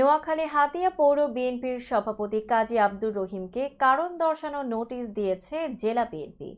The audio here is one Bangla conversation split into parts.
নোয়াখালী হাতিয়া পৌর বিএনপির সভাপতি কাজী আব্দুর রহিমকে কারণ দর্শানো নোটিশ দিয়েছে জেলা বিএনপি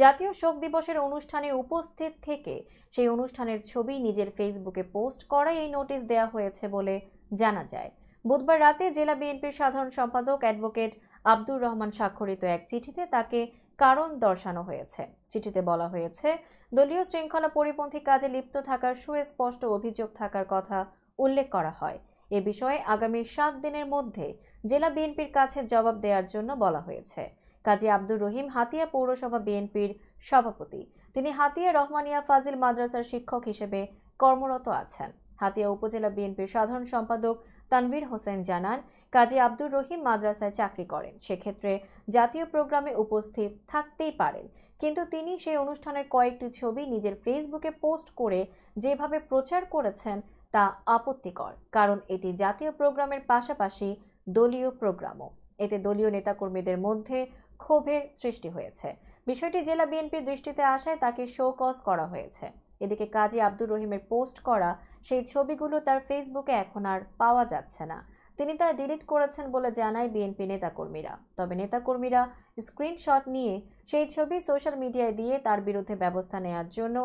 জাতীয় শোক দিবসের অনুষ্ঠানে উপস্থিত থেকে সেই অনুষ্ঠানের ছবি নিজের ফেসবুকে পোস্ট করায় এই নোটিশ দেয়া হয়েছে বলে জানা যায় বুধবার রাতে জেলা বিএনপির সাধারণ সম্পাদক অ্যাডভোকেট আব্দুর রহমান স্বাক্ষরিত এক চিঠিতে তাকে কারণ দর্শানো হয়েছে চিঠিতে বলা হয়েছে দলীয় শৃঙ্খলা পরিপন্থী কাজে লিপ্ত থাকার সুস্পষ্ট অভিযোগ থাকার কথা উল্লেখ করা হয় এ বিষয়ে আগামী সাত দিনের মধ্যে জেলা বিএনপির কাছে জবাব দেওয়ার জন্য বলা হয়েছে কাজী আব্দুর রহিম হাতিয়া পৌরসভা বিএনপির সভাপতি তিনি হাতিয়া রহমানিয়া ফাজিল মাদ্রাসার শিক্ষক হিসেবে কর্মরত আছেন হাতিয়া উপজেলা বিএনপির সাধারণ সম্পাদক তানভীর হোসেন জানান কাজী আব্দুর রহিম মাদ্রাসায় চাকরি করেন সেক্ষেত্রে জাতীয় প্রোগ্রামে উপস্থিত থাকতেই পারেন কিন্তু তিনি সেই অনুষ্ঠানের কয়েকটি ছবি নিজের ফেসবুকে পোস্ট করে যেভাবে প্রচার করেছেন তা আপত্তিকর কারণ এটি জাতীয় প্রোগ্রামের পাশাপাশি দলীয় প্রোগ্রামও এতে দলীয় নেতাকর্মীদের মধ্যে ক্ষোভের সৃষ্টি হয়েছে বিষয়টি জেলা বিএনপির দৃষ্টিতে আসায় তাকে শো করা হয়েছে এদিকে কাজী আব্দুর রহিমের পোস্ট করা সেই ছবিগুলো তার ফেসবুকে এখন আর পাওয়া যাচ্ছে না তিনি তা ডিলিট করেছেন বলে জানায় বিএনপি নেতাকর্মীরা তবে নেতাকর্মীরা স্ক্রিনশট নিয়ে সেই ছবি সোশ্যাল মিডিয়ায় দিয়ে তার বিরুদ্ধে ব্যবস্থা নেয়ার জন্য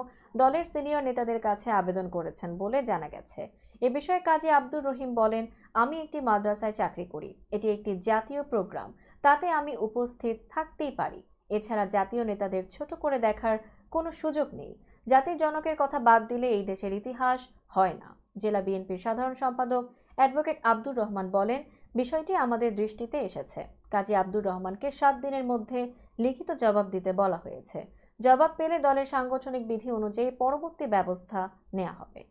দলের সিনিয়র নেতাদের কাছে আবেদন করেছেন বলে জানা গেছে এ বিষয়ে কাজী আব্দুর রহিম বলেন আমি একটি মাদ্রাসায় চাকরি করি এটি একটি জাতীয় প্রোগ্রাম তাতে আমি উপস্থিত থাকতেই পারি এছাড়া জাতীয় নেতাদের ছোট করে দেখার কোনো সুযোগ নেই জাতির জনকের কথা বাদ দিলে এই দেশের ইতিহাস হয় না জেলা বিএনপির সাধারণ সম্পাদক অ্যাডভোকেট আব্দুর রহমান বলেন বিষয়টি আমাদের দৃষ্টিতে এসেছে কাজী আব্দুর রহমানকে সাত দিনের মধ্যে লিখিত জবাব দিতে বলা হয়েছে জবাব পেলে দলের সাংগঠনিক বিধি অনুযায়ী পরবর্তী ব্যবস্থা নেওয়া হবে